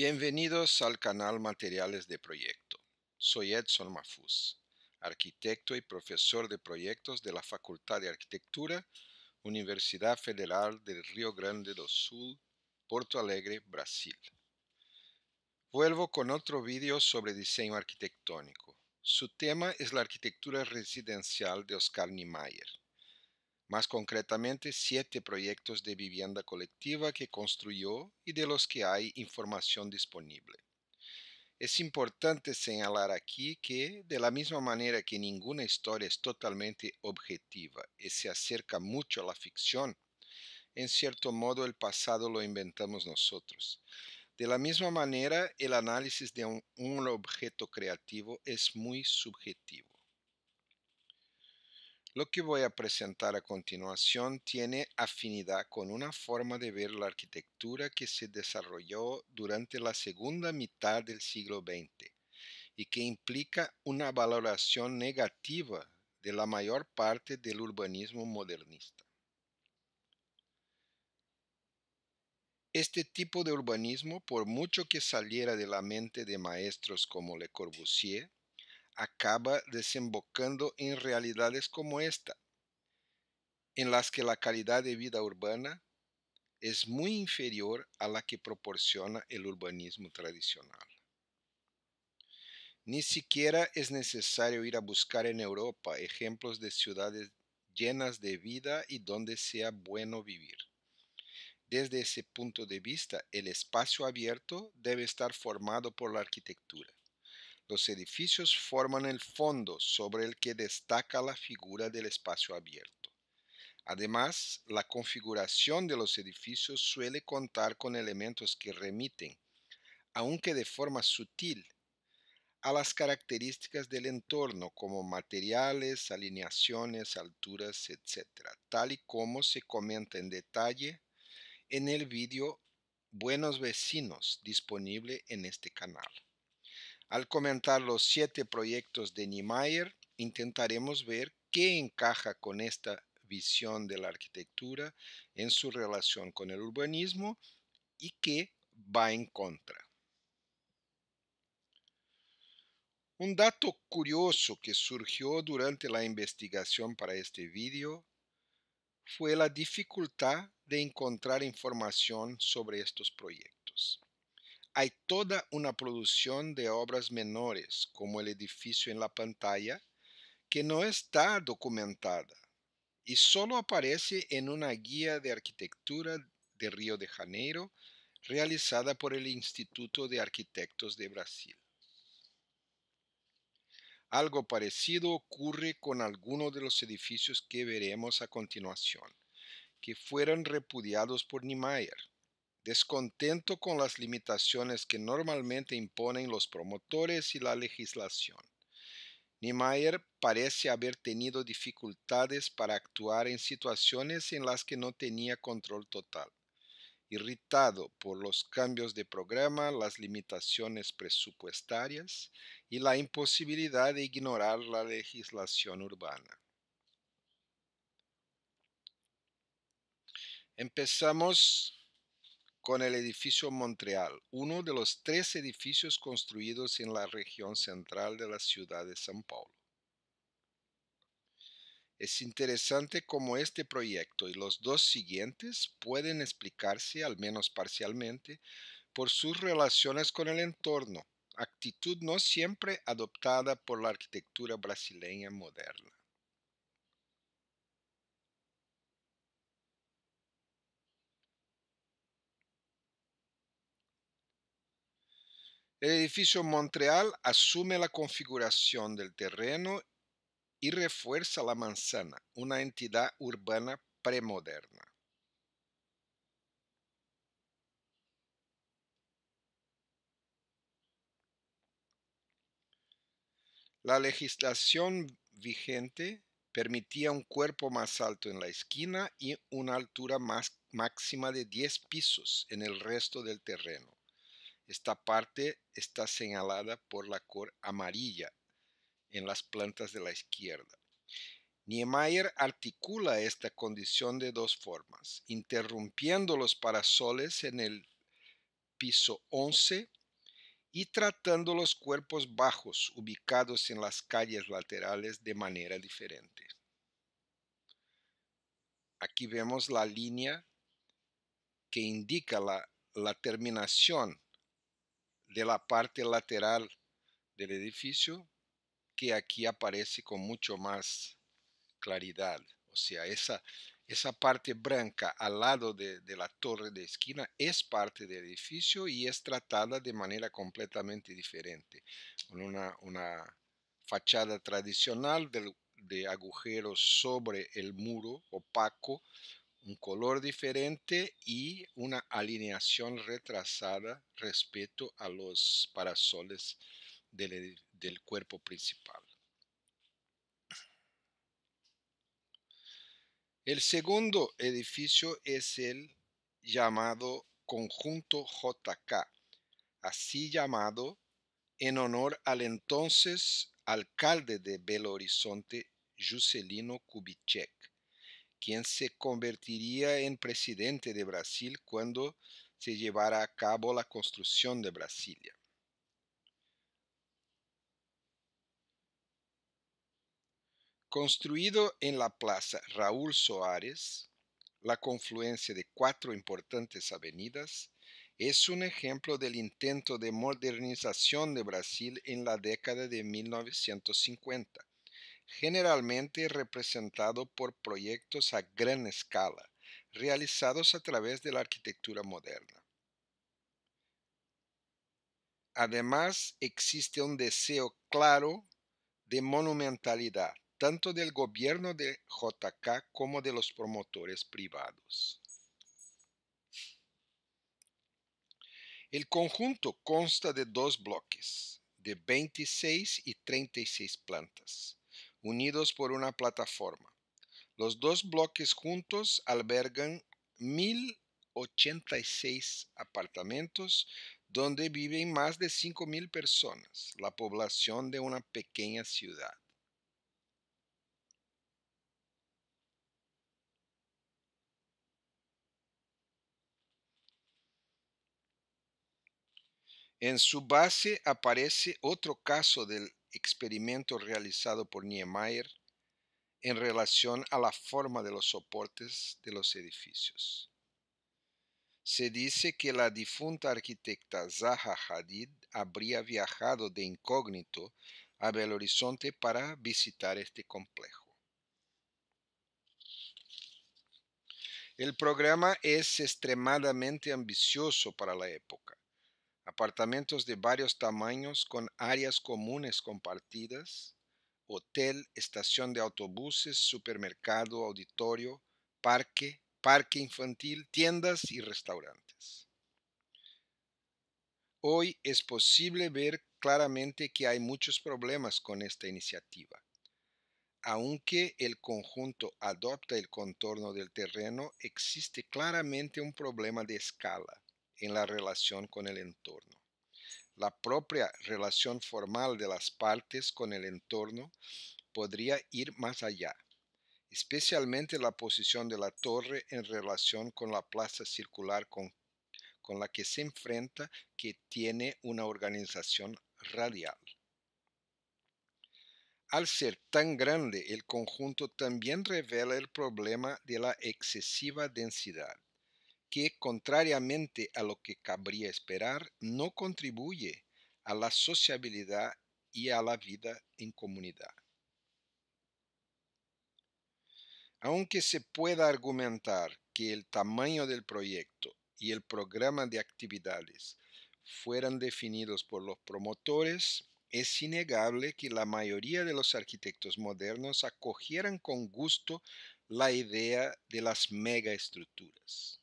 Bienvenidos al canal Materiales de Proyecto. Soy Edson Mafus, arquitecto y profesor de proyectos de la Facultad de Arquitectura, Universidad Federal del Río Grande do Sul, Porto Alegre, Brasil. Vuelvo con otro vídeo sobre diseño arquitectónico. Su tema es la arquitectura residencial de Oscar Niemeyer más concretamente siete proyectos de vivienda colectiva que construyó y de los que hay información disponible. Es importante señalar aquí que, de la misma manera que ninguna historia es totalmente objetiva y se acerca mucho a la ficción, en cierto modo el pasado lo inventamos nosotros. De la misma manera, el análisis de un, un objeto creativo es muy subjetivo. Lo que voy a presentar a continuación tiene afinidad con una forma de ver la arquitectura que se desarrolló durante la segunda mitad del siglo XX y que implica una valoración negativa de la mayor parte del urbanismo modernista. Este tipo de urbanismo, por mucho que saliera de la mente de maestros como Le Corbusier, acaba desembocando en realidades como esta, en las que la calidad de vida urbana es muy inferior a la que proporciona el urbanismo tradicional. Ni siquiera es necesario ir a buscar en Europa ejemplos de ciudades llenas de vida y donde sea bueno vivir. Desde ese punto de vista, el espacio abierto debe estar formado por la arquitectura. Los edificios forman el fondo sobre el que destaca la figura del espacio abierto. Además, la configuración de los edificios suele contar con elementos que remiten, aunque de forma sutil, a las características del entorno como materiales, alineaciones, alturas, etc., tal y como se comenta en detalle en el vídeo Buenos vecinos disponible en este canal. Al comentar los siete proyectos de Niemeyer, intentaremos ver qué encaja con esta visión de la arquitectura en su relación con el urbanismo y qué va en contra. Un dato curioso que surgió durante la investigación para este vídeo fue la dificultad de encontrar información sobre estos proyectos. Hay toda una producción de obras menores, como el edificio en la pantalla, que no está documentada y solo aparece en una guía de arquitectura de Río de Janeiro realizada por el Instituto de Arquitectos de Brasil. Algo parecido ocurre con algunos de los edificios que veremos a continuación, que fueron repudiados por Niemeyer, descontento con las limitaciones que normalmente imponen los promotores y la legislación. Niemeyer parece haber tenido dificultades para actuar en situaciones en las que no tenía control total, irritado por los cambios de programa, las limitaciones presupuestarias y la imposibilidad de ignorar la legislación urbana. Empezamos con el edificio Montreal, uno de los tres edificios construidos en la región central de la ciudad de São Paulo. Es interesante cómo este proyecto y los dos siguientes pueden explicarse, al menos parcialmente, por sus relaciones con el entorno, actitud no siempre adoptada por la arquitectura brasileña moderna. El edificio Montreal asume la configuración del terreno y refuerza la manzana, una entidad urbana premoderna. La legislación vigente permitía un cuerpo más alto en la esquina y una altura máxima de 10 pisos en el resto del terreno. Esta parte está señalada por la cor amarilla en las plantas de la izquierda. Niemeyer articula esta condición de dos formas, interrumpiendo los parasoles en el piso 11 y tratando los cuerpos bajos ubicados en las calles laterales de manera diferente. Aquí vemos la línea que indica la, la terminación de la parte lateral del edificio que aquí aparece con mucho más claridad. O sea, esa, esa parte blanca al lado de, la torre de esquina es parte del edificio y es tratada de manera completamente diferente, con una, fachada tradicional de, de agujeros sobre el muro opaco un color diferente y una alineación retrasada respecto a los parasoles del, cuerpo principal. El segundo edificio es el llamado conjunto JK, así llamado en honor al entonces alcalde de Belo Horizonte, Juscelino Kubitschek quien se convertiría en presidente de Brasil cuando se llevara a cabo la construcción de Brasilia. Construido en la plaza Raúl Soares, la confluencia de cuatro importantes avenidas, es un ejemplo del intento de modernización de Brasil en la década de 1950 generalmente representado por proyectos a gran escala, realizados a través de la arquitectura moderna. Además, existe un deseo claro de monumentalidad, tanto del gobierno de JK como de los promotores privados. El conjunto consta de dos bloques, de 26 y 36 plantas, unidos por una plataforma. Los dos bloques juntos albergan 1.086 apartamentos donde viven más de 5.000 personas, la población de una pequeña ciudad. En su base aparece otro caso del experimento realizado por Niemeyer en relación a la forma de los soportes de los edificios. Se dice que la difunta arquitecta Zaha Hadid habría viajado de incógnito a Belo Horizonte para visitar este complejo. El programa es extremadamente ambicioso para la época apartamentos de varios tamaños con áreas comunes compartidas, hotel, estación de autobuses, supermercado, auditorio, parque, parque infantil, tiendas y restaurantes. Hoy es posible ver claramente que hay muchos problemas con esta iniciativa. Aunque el conjunto adopta el contorno del terreno, existe claramente un problema de escala en la relación con el entorno. La propia relación formal de las partes con el entorno podría ir más allá, especialmente la posición de la torre en relación con la plaza circular con, con la que se enfrenta que tiene una organización radial. Al ser tan grande, el conjunto también revela el problema de la excesiva densidad que, contrariamente a lo que cabría esperar, no contribuye a la sociabilidad y a la vida en comunidad. Aunque se pueda argumentar que el tamaño del proyecto y el programa de actividades fueran definidos por los promotores, es innegable que la mayoría de los arquitectos modernos acogieran con gusto la idea de las megaestructuras.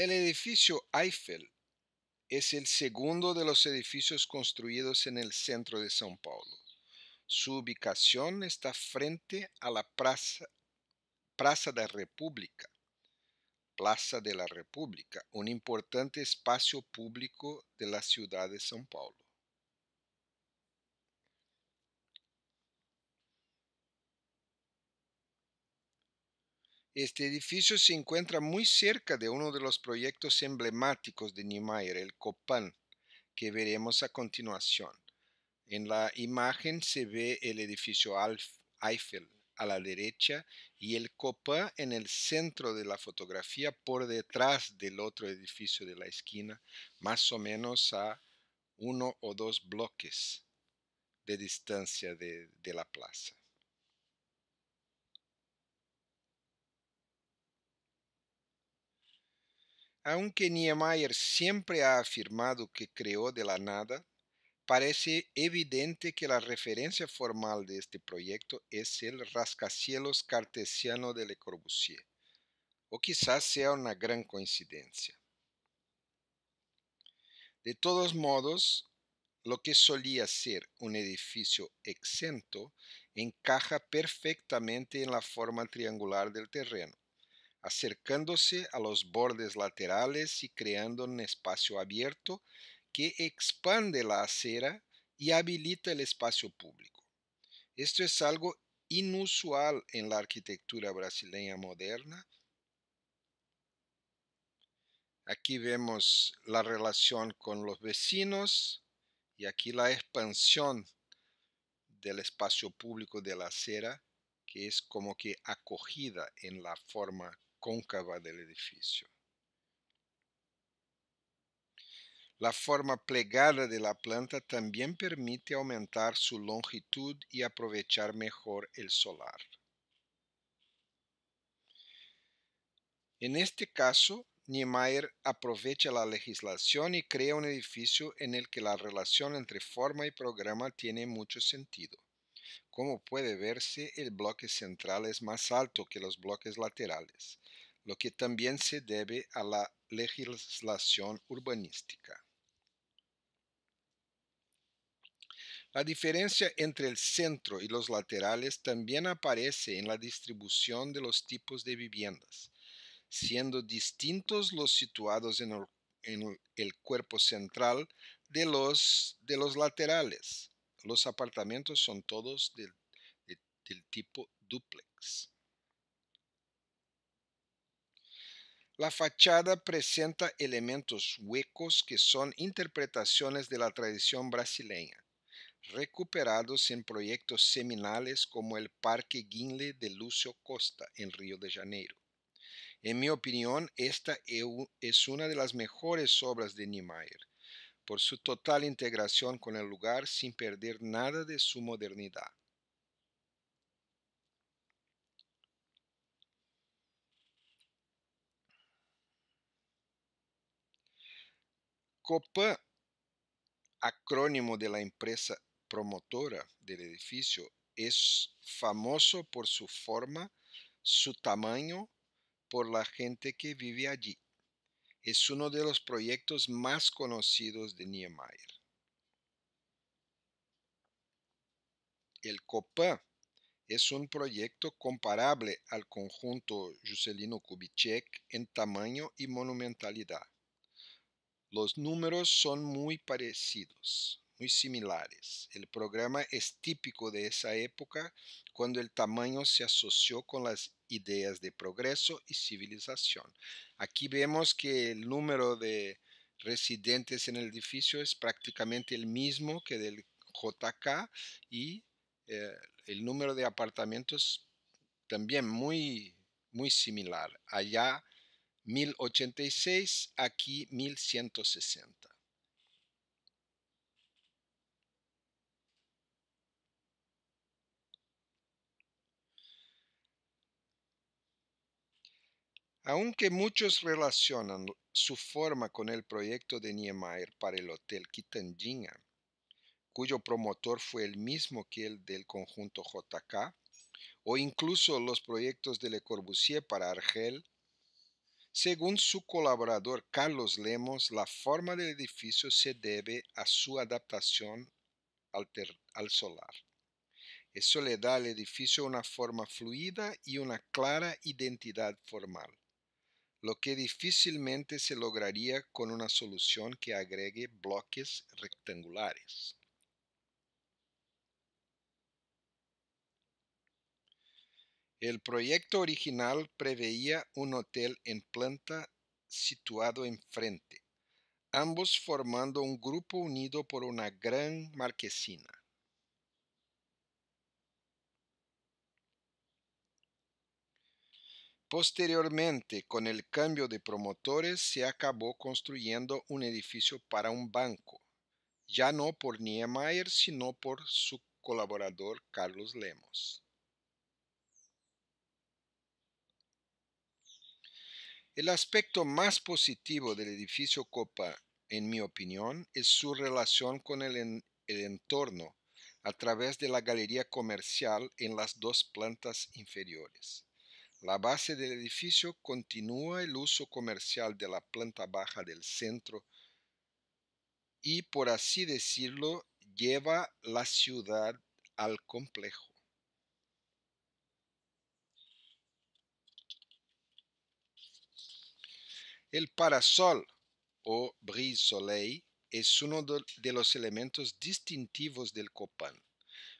El edificio Eiffel es el segundo de los edificios construidos en el centro de São Paulo. Su ubicación está frente a la Plaza, República, Plaza de la República, un importante espacio público de la ciudad de São Paulo. Este edificio se encuentra muy cerca de uno de los proyectos emblemáticos de Niemeyer, el Copan, que veremos a continuación. En la imagen se ve el edificio Eiffel a la derecha y el Copán en el centro de la fotografía por detrás del otro edificio de la esquina, más o menos a uno o dos bloques de distancia de la plaza. Aunque Niemeyer siempre ha afirmado que creó de la nada, parece evidente que la referencia formal de este proyecto es el rascacielos cartesiano de Le Corbusier, o quizás sea una gran coincidencia. De todos modos, lo que solía ser un edificio exento encaja perfectamente en la forma triangular del terreno acercándose a los bordes laterales y creando un espacio abierto que expande la acera y habilita el espacio público. Esto es algo inusual en la arquitectura brasileña moderna. Aquí vemos la relación con los vecinos y aquí la expansión del espacio público de la acera, que es como que acogida en la forma cóncava del edificio. La forma plegada de la planta también permite aumentar su longitud y aprovechar mejor el solar. En este caso, Niemeyer aprovecha la legislación y crea un edificio en el que la relación entre forma y programa tiene mucho sentido. Como puede verse, el bloque central es más alto que los bloques laterales, lo que también se debe a la legislación urbanística. La diferencia entre el centro y los laterales también aparece en la distribución de los tipos de viviendas, siendo distintos los situados en el, cuerpo central de los, laterales. Los apartamentos son todos del, del tipo duplex. La fachada presenta elementos huecos que son interpretaciones de la tradición brasileña, recuperados en proyectos seminales como el Parque Guinle de Lucio Costa en Río de Janeiro. En mi opinión, esta es una de las mejores obras de Niemeyer, por su total integración con el lugar sin perder nada de su modernidad. COPA, acrónimo de la empresa promotora del edificio, es famoso por su forma, su tamaño, por la gente que vive allí. Es uno de los proyectos más conocidos de Niemeyer. El copa es un proyecto comparable al conjunto Juscelino Kubitschek en tamaño y monumentalidad. Los números son muy parecidos, muy similares. El programa es típico de esa época cuando el tamaño se asoció con las ideas de progreso y civilización. Aquí vemos que el número de residentes en el edificio es prácticamente el mismo que del JK y eh, el número de apartamentos también muy, muy similar. Allá 1086, aquí 1160. Aunque muchos relacionan su forma con el proyecto de Niemeyer para el Hotel Kitangina, cuyo promotor fue el mismo que el del conjunto JK, o incluso los proyectos de Le Corbusier para Argel según su colaborador Carlos Lemos, la forma del edificio se debe a su adaptación al, solar. Eso le da al edificio una forma fluida y una clara identidad formal, lo que difícilmente se lograría con una solución que agregue bloques rectangulares. El proyecto original preveía un hotel en planta situado enfrente, ambos formando un grupo unido por una gran marquesina. Posteriormente, con el cambio de promotores, se acabó construyendo un edificio para un banco, ya no por Niemeyer, sino por su colaborador Carlos Lemos. El aspecto más positivo del edificio Copa, en mi opinión, es su relación con el, entorno a través de la galería comercial en las dos plantas inferiores. La base del edificio continúa el uso comercial de la planta baja del centro y, por así decirlo, lleva la ciudad al complejo. El parasol o brise-soleil es uno de los elementos distintivos del Copán,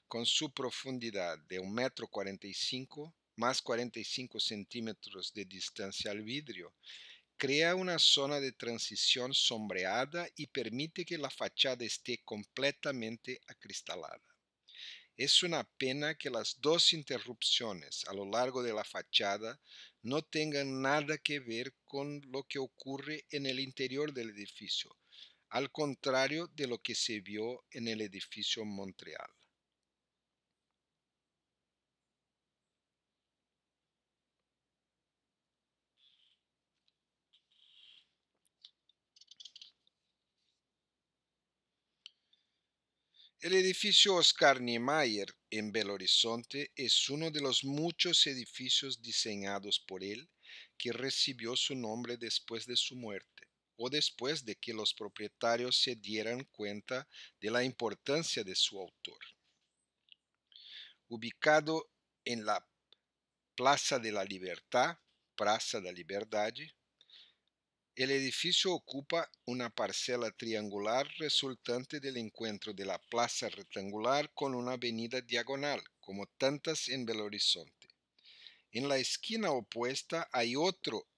con su profundidad de 1,45 m más 45 centímetros de distancia al vidrio, crea una zona de transición sombreada y permite que la fachada esté completamente acristalada. Es una pena que las dos interrupciones a lo largo de la fachada no tengan nada que ver con lo que ocurre en el interior del edificio, al contrario de lo que se vio en el edificio Montreal. El edificio Oscar Niemeyer en Belo Horizonte es uno de los muchos edificios diseñados por él que recibió su nombre después de su muerte o después de que los propietarios se dieran cuenta de la importancia de su autor. Ubicado en la Plaza de la Libertad, Plaza da Liberdade, el edificio ocupa una parcela triangular resultante del encuentro de la plaza rectangular con una avenida diagonal, como tantas en Belo Horizonte. En la esquina opuesta hay otro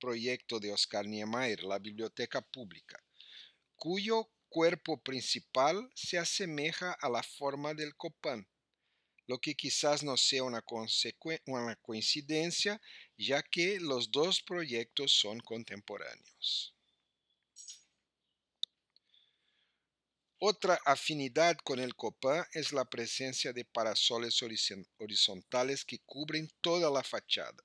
proyecto de Oscar Niemeyer, la Biblioteca Pública, cuyo cuerpo principal se asemeja a la forma del Copán, lo que quizás no sea una, coincidencia, ya que los dos proyectos son contemporáneos. Otra afinidad con el Copán es la presencia de parasoles horizontales que cubren toda la fachada.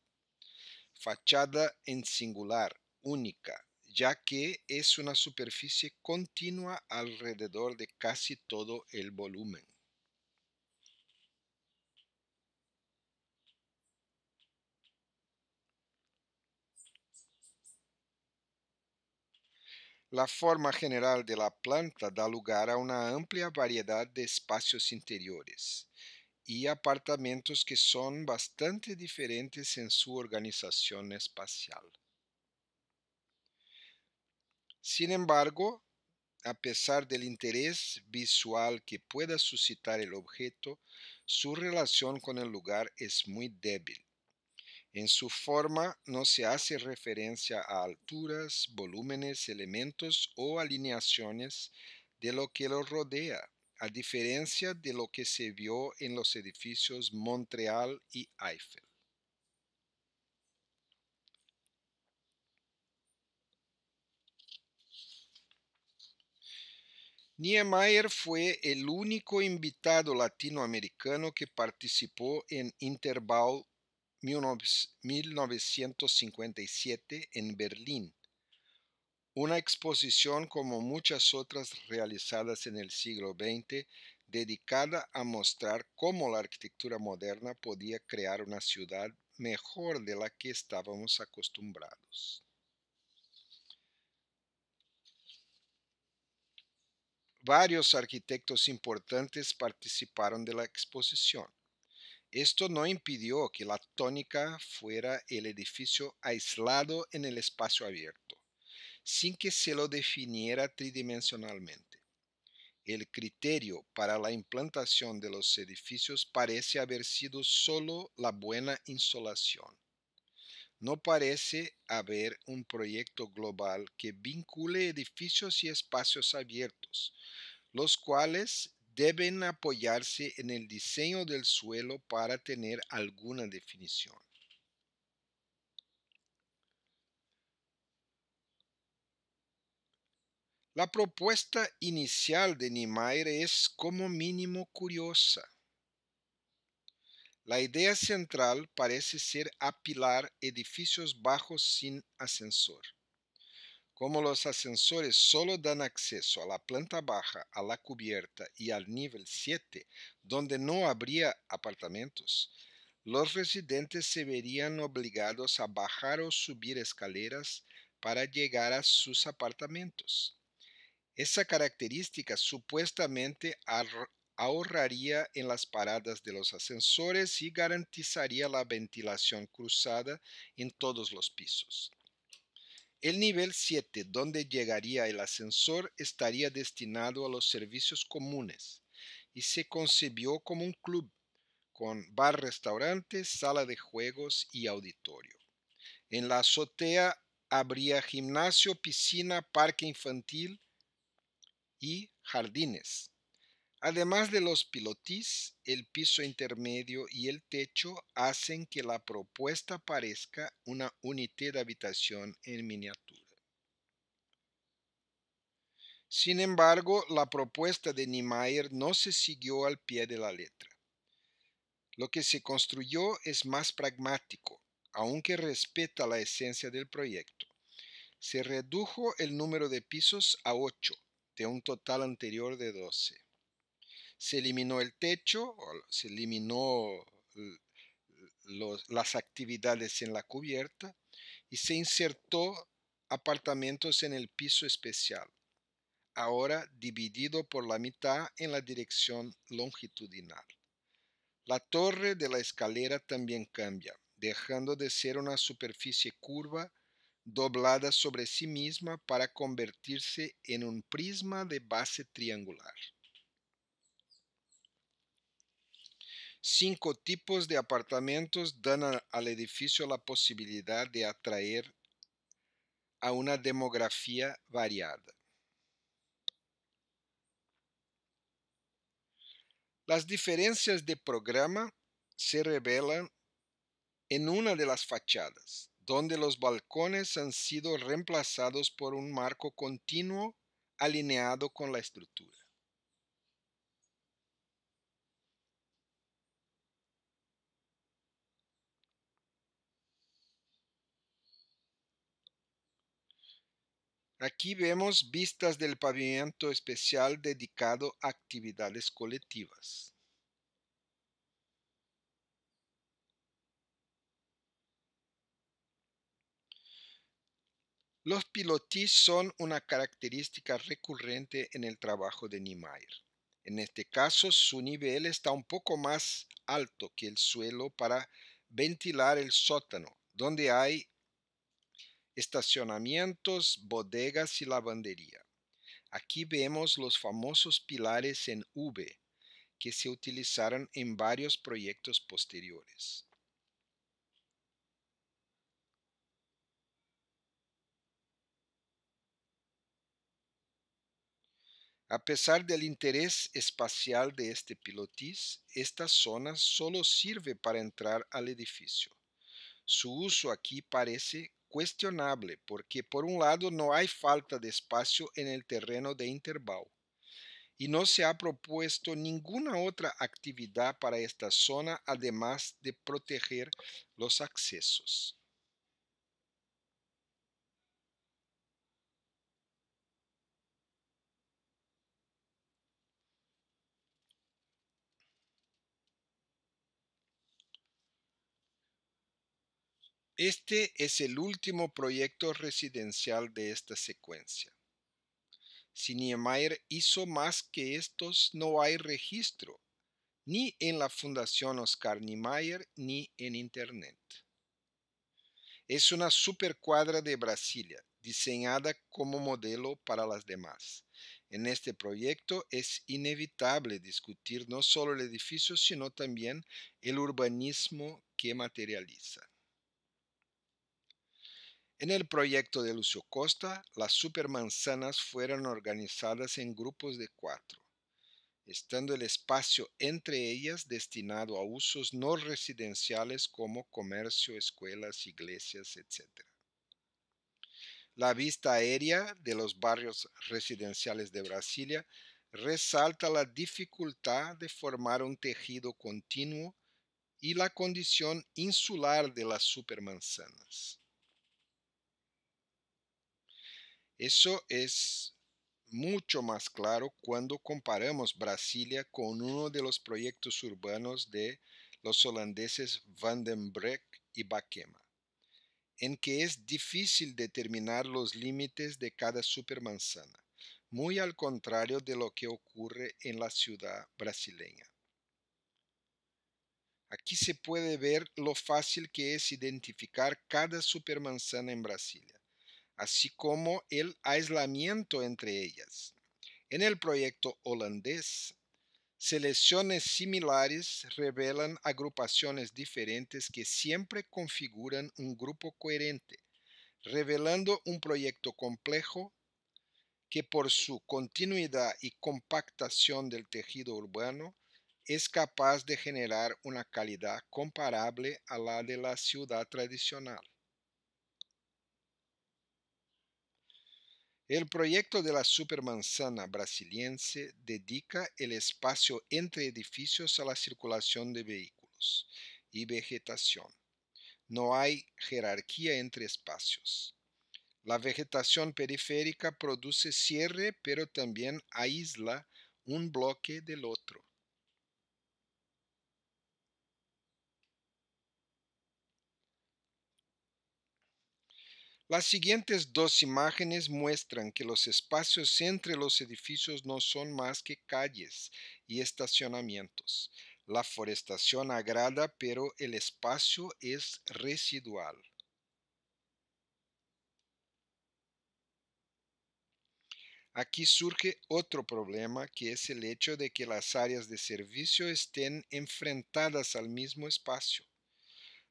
Fachada en singular, única, ya que es una superficie continua alrededor de casi todo el volumen. La forma general de la planta da lugar a una amplia variedad de espacios interiores y apartamentos que son bastante diferentes en su organización espacial. Sin embargo, a pesar del interés visual que pueda suscitar el objeto, su relación con el lugar es muy débil en su forma no se hace referencia a alturas, volúmenes, elementos o alineaciones de lo que lo rodea, a diferencia de lo que se vio en los edificios Montreal y Eiffel. Niemeyer fue el único invitado latinoamericano que participó en Interval 1957 en Berlín, una exposición como muchas otras realizadas en el siglo XX dedicada a mostrar cómo la arquitectura moderna podía crear una ciudad mejor de la que estábamos acostumbrados. Varios arquitectos importantes participaron de la exposición. Esto no impidió que la tónica fuera el edificio aislado en el espacio abierto, sin que se lo definiera tridimensionalmente. El criterio para la implantación de los edificios parece haber sido solo la buena insolación. No parece haber un proyecto global que vincule edificios y espacios abiertos, los cuales deben apoyarse en el diseño del suelo para tener alguna definición. La propuesta inicial de Niemeyer es como mínimo curiosa. La idea central parece ser apilar edificios bajos sin ascensor. Como los ascensores solo dan acceso a la planta baja, a la cubierta y al nivel 7, donde no habría apartamentos, los residentes se verían obligados a bajar o subir escaleras para llegar a sus apartamentos. Esa característica supuestamente ahorraría en las paradas de los ascensores y garantizaría la ventilación cruzada en todos los pisos. El nivel 7, donde llegaría el ascensor, estaría destinado a los servicios comunes y se concebió como un club con bar-restaurante, sala de juegos y auditorio. En la azotea habría gimnasio, piscina, parque infantil y jardines. Además de los pilotis, el piso intermedio y el techo hacen que la propuesta parezca una unité de habitación en miniatura. Sin embargo, la propuesta de Niemeyer no se siguió al pie de la letra. Lo que se construyó es más pragmático, aunque respeta la esencia del proyecto. Se redujo el número de pisos a 8, de un total anterior de 12 se eliminó el techo, se eliminó las actividades en la cubierta y se insertó apartamentos en el piso especial, ahora dividido por la mitad en la dirección longitudinal. La torre de la escalera también cambia, dejando de ser una superficie curva doblada sobre sí misma para convertirse en un prisma de base triangular. Cinco tipos de apartamentos dan al edificio la posibilidad de atraer a una demografía variada. Las diferencias de programa se revelan en una de las fachadas, donde los balcones han sido reemplazados por un marco continuo alineado con la estructura. Aquí vemos vistas del pavimento especial dedicado a actividades colectivas. Los pilotis son una característica recurrente en el trabajo de Niemeyer. En este caso, su nivel está un poco más alto que el suelo para ventilar el sótano, donde hay estacionamientos, bodegas y lavandería. Aquí vemos los famosos pilares en V que se utilizaron en varios proyectos posteriores. A pesar del interés espacial de este pilotis, esta zona solo sirve para entrar al edificio. Su uso aquí parece cuestionable, porque por un lado no hay falta de espacio en el terreno de Interbau y no se ha propuesto ninguna otra actividad para esta zona además de proteger los accesos. Este es el último proyecto residencial de esta secuencia. Si Niemeyer hizo más que estos, no hay registro, ni en la Fundación Oscar Niemeyer ni en Internet. Es una supercuadra de Brasilia, diseñada como modelo para las demás. En este proyecto es inevitable discutir no solo el edificio, sino también el urbanismo que materializa. En el proyecto de Lucio Costa, las supermanzanas fueron organizadas en grupos de cuatro, estando el espacio entre ellas destinado a usos no residenciales como comercio, escuelas, iglesias, etc. La vista aérea de los barrios residenciales de Brasilia resalta la dificultad de formar un tejido continuo y la condición insular de las supermanzanas. Eso es mucho más claro cuando comparamos Brasilia con uno de los proyectos urbanos de los holandeses Van den Breek y Baquema, en que es difícil determinar los límites de cada supermanzana, muy al contrario de lo que ocurre en la ciudad brasileña. Aquí se puede ver lo fácil que es identificar cada supermanzana en Brasilia así como el aislamiento entre ellas. En el proyecto holandés, selecciones similares revelan agrupaciones diferentes que siempre configuran un grupo coherente, revelando un proyecto complejo que por su continuidad y compactación del tejido urbano es capaz de generar una calidad comparable a la de la ciudad tradicional. El proyecto de la supermanzana brasiliense dedica el espacio entre edificios a la circulación de vehículos y vegetación. No hay jerarquía entre espacios. La vegetación periférica produce cierre, pero también aísla un bloque del otro. Las siguientes dos imágenes muestran que los espacios entre los edificios no son más que calles y estacionamientos. La forestación agrada, pero el espacio es residual. Aquí surge otro problema que es el hecho de que las áreas de servicio estén enfrentadas al mismo espacio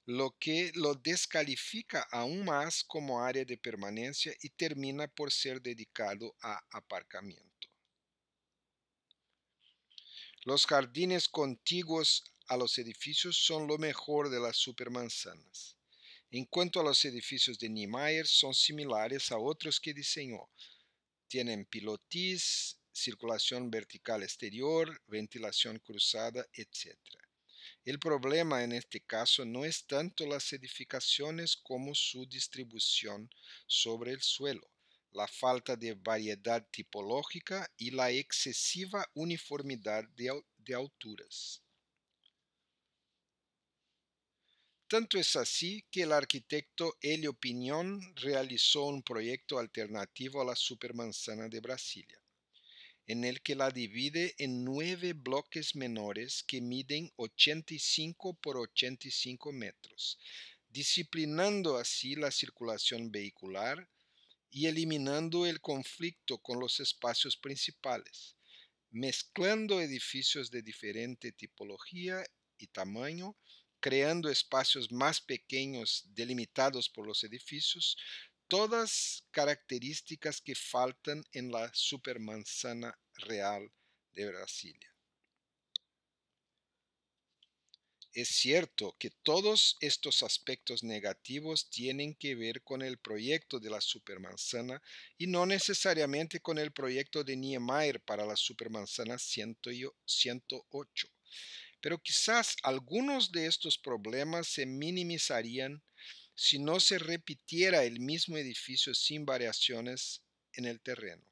lo que lo descalifica aún más como área de permanencia y termina por ser dedicado a aparcamiento. Los jardines contiguos a los edificios son lo mejor de las supermanzanas. En cuanto a los edificios de Niemeyer, son similares a otros que diseñó. Tienen pilotis, circulación vertical exterior, ventilación cruzada, etcétera. El problema en este caso no es tanto las edificaciones como su distribución sobre el suelo, la falta de variedad tipológica y la excesiva uniformidad de, alturas. Tanto es así que el arquitecto Helio Piñón realizó un proyecto alternativo a la supermanzana de Brasilia en el que la divide en nueve bloques menores que miden 85 por 85 metros, disciplinando así la circulación vehicular y eliminando el conflicto con los espacios principales, mezclando edificios de diferente tipología y tamaño creando espacios más pequeños delimitados por los edificios, todas características que faltan en la supermanzana real de Brasilia. Es cierto que todos estos aspectos negativos tienen que ver con el proyecto de la supermanzana y no necesariamente con el proyecto de Niemeyer para la supermanzana 108. Pero quizás algunos de estos problemas se minimizarían si no se repitiera el mismo edificio sin variaciones en el terreno.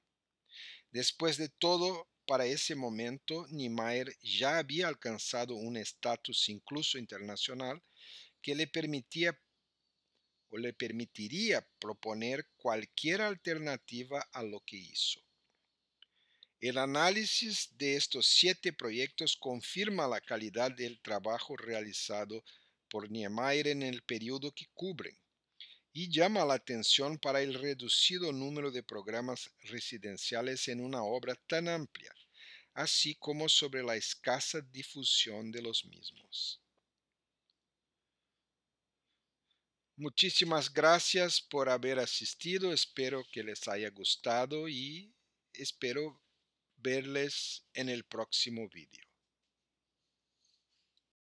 Después de todo, para ese momento, Niemeyer ya había alcanzado un estatus incluso internacional que le permitía o le permitiría proponer cualquier alternativa a lo que hizo. El análisis de estos siete proyectos confirma la calidad del trabajo realizado por Niemeyer en el periodo que cubren y llama la atención para el reducido número de programas residenciales en una obra tan amplia, así como sobre la escasa difusión de los mismos. Muchísimas gracias por haber asistido, espero que les haya gustado y espero verles en el próximo vídeo.